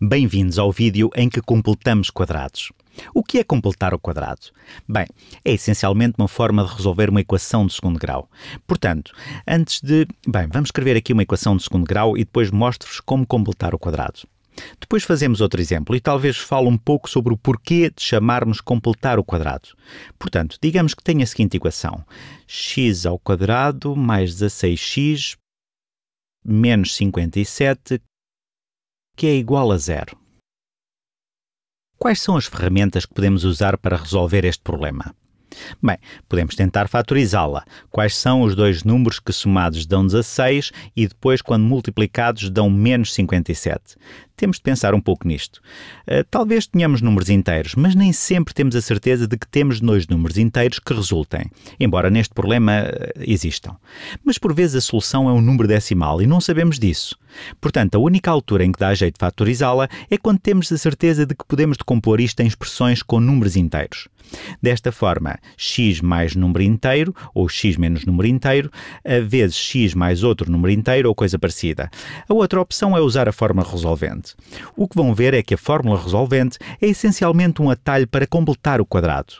Bem-vindos ao vídeo em que completamos quadrados. O que é completar o quadrado? Bem, é essencialmente uma forma de resolver uma equação de segundo grau. Portanto, antes de. Bem, vamos escrever aqui uma equação de segundo grau e depois mostro-vos como completar o quadrado. Depois fazemos outro exemplo e talvez falo um pouco sobre o porquê de chamarmos completar o quadrado. Portanto, digamos que tenho a seguinte equação: x ao quadrado mais 16x menos 57 que é igual a zero. Quais são as ferramentas que podemos usar para resolver este problema? Bem, podemos tentar fatorizá-la. Quais são os dois números que somados dão 16 e depois, quando multiplicados, dão menos 57? Temos de pensar um pouco nisto. Eh, talvez tenhamos números inteiros, mas nem sempre temos a certeza de que temos dois números inteiros que resultem, embora neste problema eh, existam. Mas por vezes a solução é um número decimal e não sabemos disso. Portanto, a única altura em que dá jeito de fatorizá-la é quando temos a certeza de que podemos decompor isto em expressões com números inteiros. Desta forma, x mais número inteiro, ou x menos número inteiro, vezes x mais outro número inteiro, ou coisa parecida. A outra opção é usar a fórmula resolvente. O que vão ver é que a fórmula resolvente é essencialmente um atalho para completar o quadrado.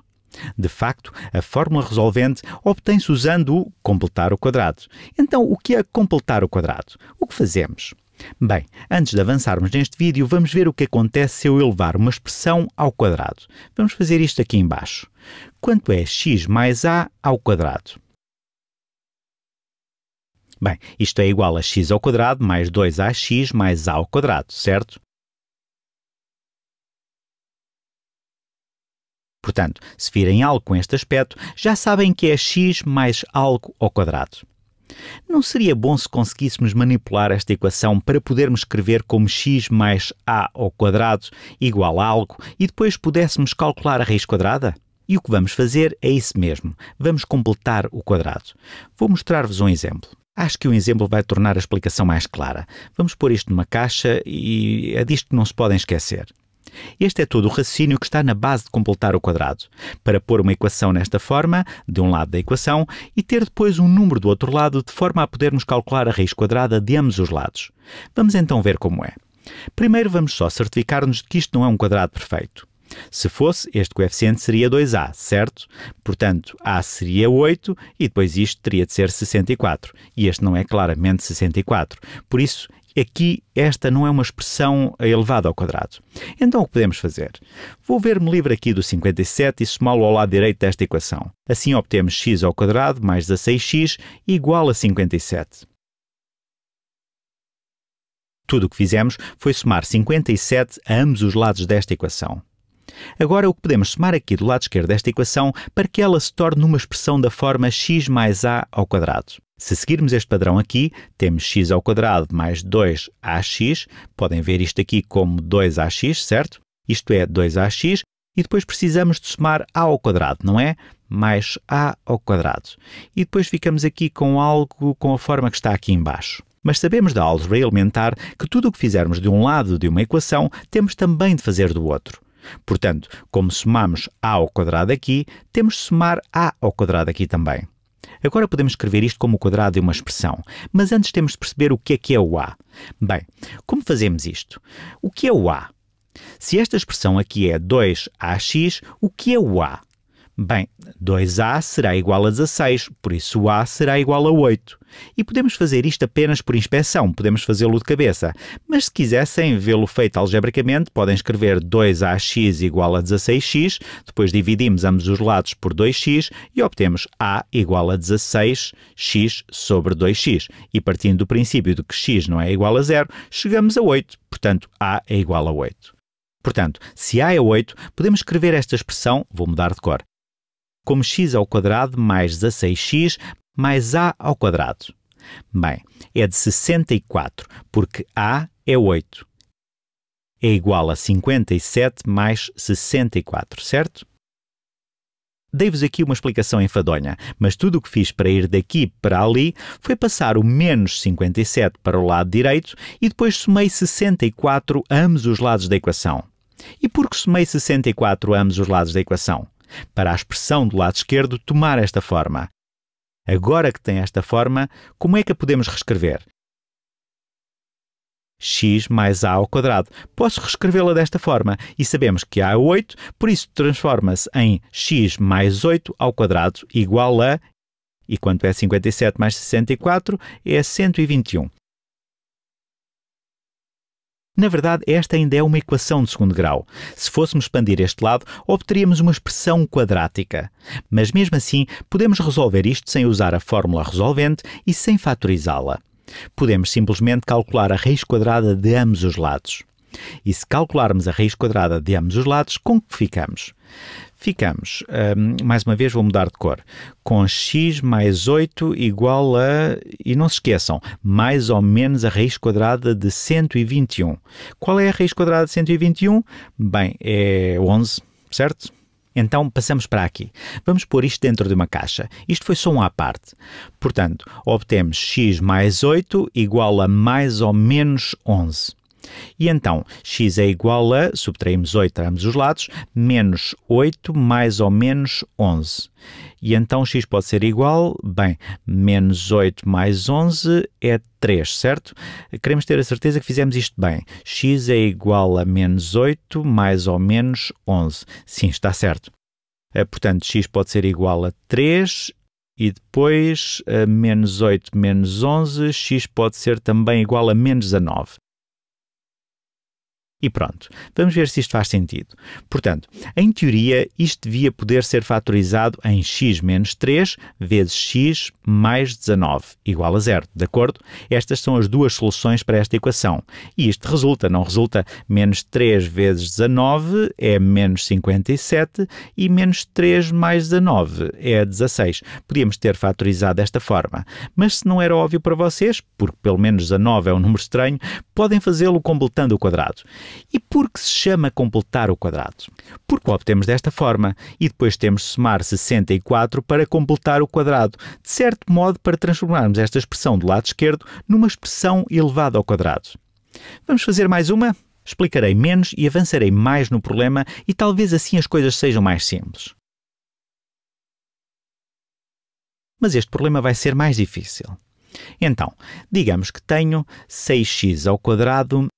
De facto, a fórmula resolvente obtém-se usando o completar o quadrado. Então, o que é completar o quadrado? O que fazemos? Bem, antes de avançarmos neste vídeo, vamos ver o que acontece se eu elevar uma expressão ao quadrado. Vamos fazer isto aqui embaixo. Quanto é x mais a ao quadrado? Bem, isto é igual a x ao quadrado mais 2ax mais a ao quadrado, certo? Portanto, se virem algo com este aspecto, já sabem que é x mais algo ao quadrado. Não seria bom se conseguíssemos manipular esta equação para podermos escrever como x mais a ao quadrado igual a algo e depois pudéssemos calcular a raiz quadrada? E o que vamos fazer é isso mesmo. Vamos completar o quadrado. Vou mostrar-vos um exemplo. Acho que um exemplo vai tornar a explicação mais clara. Vamos pôr isto numa caixa e é disto que não se podem esquecer. Este é todo o raciocínio que está na base de completar o quadrado. Para pôr uma equação nesta forma, de um lado da equação, e ter depois um número do outro lado, de forma a podermos calcular a raiz quadrada de ambos os lados. Vamos então ver como é. Primeiro vamos só certificar-nos de que isto não é um quadrado perfeito. Se fosse, este coeficiente seria 2a, certo? Portanto, a seria 8 e depois isto teria de ser 64. E este não é claramente 64. Por isso, Aqui esta não é uma expressão elevada ao quadrado. Então o que podemos fazer? Vou ver-me livre aqui do 57 e somá-lo ao lado direito desta equação. Assim obtemos x ao quadrado mais 16x igual a 57. Tudo o que fizemos foi somar 57 a ambos os lados desta equação. Agora, o que podemos somar aqui do lado esquerdo desta equação para que ela se torne uma expressão da forma x mais a ao quadrado. Se seguirmos este padrão aqui, temos x ao quadrado mais 2ax, podem ver isto aqui como 2ax, certo? Isto é 2ax, e depois precisamos de somar a ao quadrado, não é? Mais a ao quadrado. E depois ficamos aqui com algo com a forma que está aqui embaixo. Mas sabemos da álgebra elementar que tudo o que fizermos de um lado de uma equação, temos também de fazer do outro. Portanto, como somamos a ao quadrado aqui, temos de somar a ao quadrado aqui também. Agora podemos escrever isto como o quadrado de uma expressão, mas antes temos de perceber o que é que é o A. Bem, como fazemos isto? O que é o A? Se esta expressão aqui é 2ax, o que é o A? Bem, 2a será igual a 16, por isso a será igual a 8. E podemos fazer isto apenas por inspeção, podemos fazê-lo de cabeça. Mas se quisessem vê-lo feito algebricamente, podem escrever 2ax igual a 16x, depois dividimos ambos os lados por 2x e obtemos a igual a 16x sobre 2x. E partindo do princípio de que x não é igual a zero, chegamos a 8, portanto a é igual a 8. Portanto, se A é 8, podemos escrever esta expressão, vou mudar de cor, como x ao quadrado mais 16x mais a ao quadrado. Bem, é de 64, porque a é 8. É igual a 57 mais 64, certo? Dei-vos aqui uma explicação enfadonha, mas tudo o que fiz para ir daqui para ali foi passar o menos 57 para o lado direito e depois somei 64 a ambos os lados da equação. E por que somei 64 a ambos os lados da equação? para a expressão do lado esquerdo tomar esta forma. Agora que tem esta forma, como é que a podemos reescrever? x mais a ao quadrado. Posso reescrevê-la desta forma e sabemos que a é 8, por isso transforma-se em x mais 8 ao quadrado igual a... E quanto é 57 mais 64? É 121. Na verdade, esta ainda é uma equação de segundo grau. Se fôssemos expandir este lado, obteríamos uma expressão quadrática. Mas mesmo assim, podemos resolver isto sem usar a fórmula resolvente e sem fatorizá-la. Podemos simplesmente calcular a raiz quadrada de ambos os lados. E se calcularmos a raiz quadrada de ambos os lados, com que ficamos? ficamos, um, mais uma vez vou mudar de cor, com x mais 8 igual a, e não se esqueçam, mais ou menos a raiz quadrada de 121. Qual é a raiz quadrada de 121? Bem, é 11, certo? Então passamos para aqui. Vamos pôr isto dentro de uma caixa. Isto foi só um à parte. Portanto, obtemos x mais 8 igual a mais ou menos 11. E então, x é igual a, subtraímos 8 para ambos os lados, menos 8 mais ou menos 11. E então x pode ser igual, bem, menos 8 mais 11 é 3, certo? Queremos ter a certeza que fizemos isto bem. x é igual a menos 8 mais ou menos 11. Sim, está certo. Eh, portanto, x pode ser igual a 3 e depois eh, menos 8 menos 11, x pode ser também igual a menos 19. E pronto, vamos ver se isto faz sentido. Portanto, em teoria, isto devia poder ser fatorizado em x menos 3 vezes x mais 19, igual a zero, de acordo? Estas são as duas soluções para esta equação. E isto resulta, não resulta? Menos 3 vezes 19 é menos 57 e menos 3 mais 19 é 16. Podíamos ter fatorizado desta forma. Mas se não era óbvio para vocês, porque pelo menos 19 é um número estranho, podem fazê-lo completando o quadrado. E por que se chama completar o quadrado? Porque o obtemos desta forma e depois temos de somar 64 para completar o quadrado, de certo modo para transformarmos esta expressão do lado esquerdo numa expressão elevada ao quadrado. Vamos fazer mais uma? Explicarei menos e avançarei mais no problema e talvez assim as coisas sejam mais simples. Mas este problema vai ser mais difícil. Então, digamos que tenho 6x ao quadrado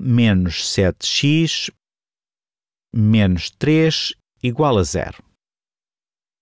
menos 7x menos 3 igual a zero.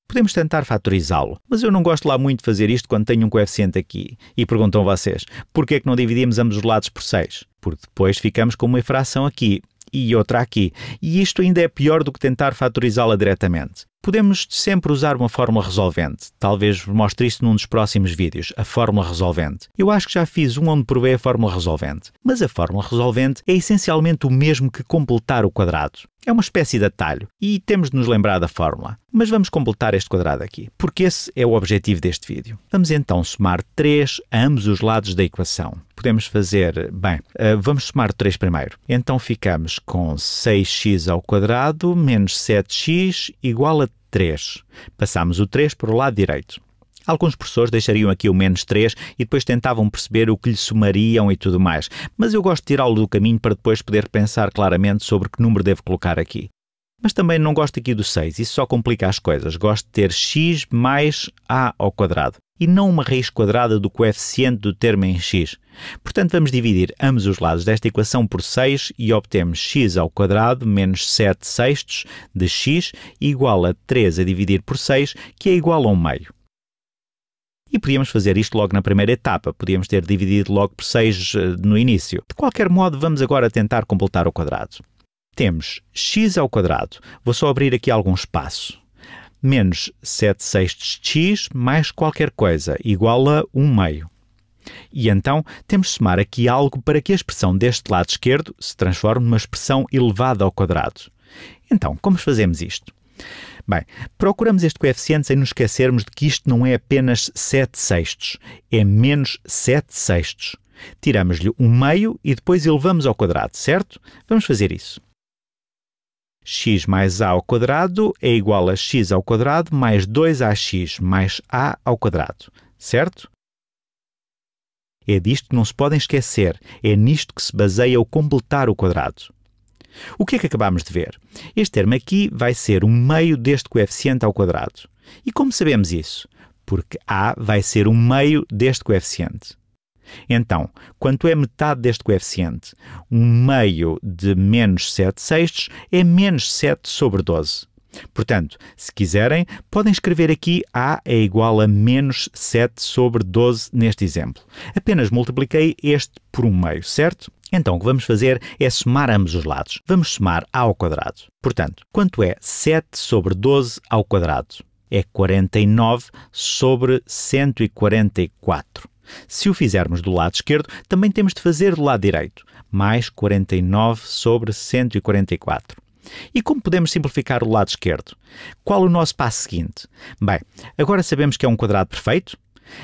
Podemos tentar fatorizá-lo, mas eu não gosto lá muito de fazer isto quando tenho um coeficiente aqui. E perguntam vocês, porquê é que não dividimos ambos os lados por 6? Porque depois ficamos com uma fração aqui e outra aqui. E isto ainda é pior do que tentar fatorizá-la diretamente. Podemos sempre usar uma fórmula resolvente. Talvez mostre isso num dos próximos vídeos, a fórmula resolvente. Eu acho que já fiz um onde provei a fórmula resolvente. Mas a fórmula resolvente é essencialmente o mesmo que completar o quadrado. É uma espécie de atalho e temos de nos lembrar da fórmula. Mas vamos completar este quadrado aqui, porque esse é o objetivo deste vídeo. Vamos então somar 3 a ambos os lados da equação. Podemos fazer, bem, eh, vamos somar 3 primeiro. Então ficamos com 6x ao quadrado menos 7x igual a 3. Passamos o 3 para o lado direito. Alguns professores deixariam aqui o menos 3 e depois tentavam perceber o que lhe somariam e tudo mais, mas eu gosto de tirá-lo do caminho para depois poder pensar claramente sobre que número devo colocar aqui. Mas também não gosto aqui do 6, isso só complica as coisas. Gosto de ter x mais a ao quadrado e não uma raiz quadrada do coeficiente do termo em x. Portanto, vamos dividir ambos os lados desta equação por 6 e obtemos x ao quadrado menos 7 sextos de x igual a 3 a dividir por 6, que é igual a 1 meio. E podíamos fazer isto logo na primeira etapa, podíamos ter dividido logo por 6 eh, no início. De qualquer modo, vamos agora tentar completar o quadrado. Temos x ao quadrado, vou só abrir aqui algum espaço, menos 7 sextos x mais qualquer coisa, igual a 1 meio. E então temos de somar aqui algo para que a expressão deste lado esquerdo se transforme numa expressão elevada ao quadrado. Então, como fazemos isto? Bem, procuramos este coeficiente sem nos esquecermos de que isto não é apenas 7 sextos, é menos 7 sextos. Tiramos-lhe um meio e depois elevamos ao quadrado, certo? Vamos fazer isso. x mais a ao quadrado é igual a x ao quadrado mais 2ax mais a ao quadrado, certo? É disto que não se podem esquecer, é nisto que se baseia o completar o quadrado. O que é que acabámos de ver? Este termo aqui vai ser um meio deste coeficiente ao quadrado. E como sabemos isso? Porque A vai ser um meio deste coeficiente. Então, quanto é metade deste coeficiente? Um meio de menos 7 sextos é menos 7 sobre 12. Portanto, se quiserem, podem escrever aqui A é igual a menos 7 sobre 12 neste exemplo. Apenas multipliquei este por um meio, certo? Então o que vamos fazer é somar ambos os lados. Vamos somar a ao quadrado. Portanto, quanto é 7 sobre 12 ao quadrado? É 49 sobre 144. Se o fizermos do lado esquerdo, também temos de fazer do lado direito, mais 49 sobre 144. E como podemos simplificar o lado esquerdo? Qual o nosso passo seguinte? Bem, agora sabemos que é um quadrado perfeito?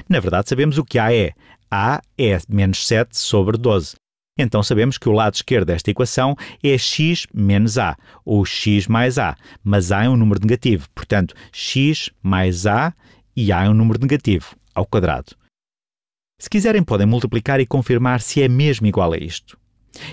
Na verdade, sabemos o que A é. A é menos 7 sobre 12. Então sabemos que o lado esquerdo desta equação é x menos a, ou x mais a, mas a é um número negativo, portanto, x mais a e a é um número negativo, ao quadrado. Se quiserem, podem multiplicar e confirmar se é mesmo igual a isto.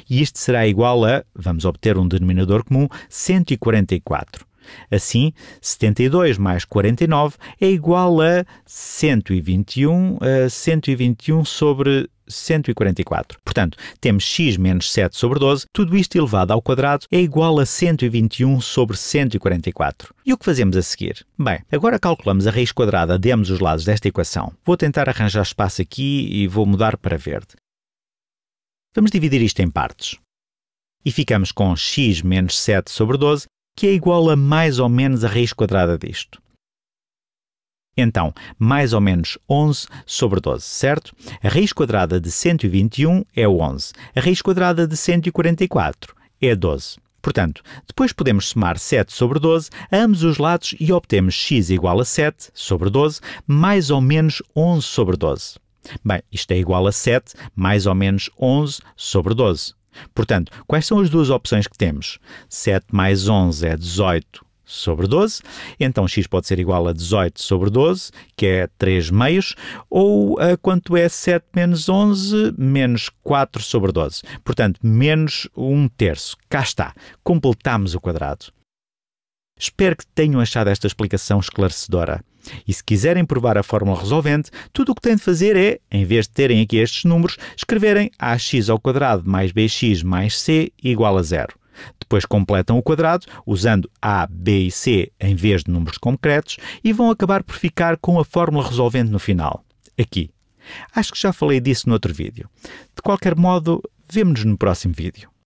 E isto será igual a, vamos obter um denominador comum, 144. Assim, 72 mais 49 é igual a 121, a 121 sobre 144. Portanto, temos x menos 7 sobre 12, tudo isto elevado ao quadrado é igual a 121 sobre 144. E o que fazemos a seguir? Bem, agora calculamos a raiz quadrada de ambos os lados desta equação. Vou tentar arranjar espaço aqui e vou mudar para verde. Vamos dividir isto em partes. E ficamos com x menos 7 sobre 12 que é igual a mais ou menos a raiz quadrada disto. Então, mais ou menos 11 sobre 12, certo? A raiz quadrada de 121 é 11. A raiz quadrada de 144 é 12. Portanto, depois podemos somar 7 sobre 12 a ambos os lados e obtemos x igual a 7 sobre 12 mais ou menos 11 sobre 12. Bem, isto é igual a 7 mais ou menos 11 sobre 12. Portanto, quais são as duas opções que temos? 7 mais 11 é 18 sobre 12, então x pode ser igual a 18 sobre 12, que é 3 meios, ou a ah, quanto é 7 menos 11, menos 4 sobre 12. Portanto, menos 1 terço. Cá está, completamos o quadrado. Espero que tenham achado esta explicação esclarecedora. E se quiserem provar a fórmula resolvente, tudo o que têm de fazer é, em vez de terem aqui estes números, escreverem ax ao quadrado mais bx mais c igual a zero. Depois completam o quadrado usando a, b e c em vez de números concretos e vão acabar por ficar com a fórmula resolvente no final. Aqui. Acho que já falei disso noutro vídeo. De qualquer modo, vemo-nos no próximo vídeo.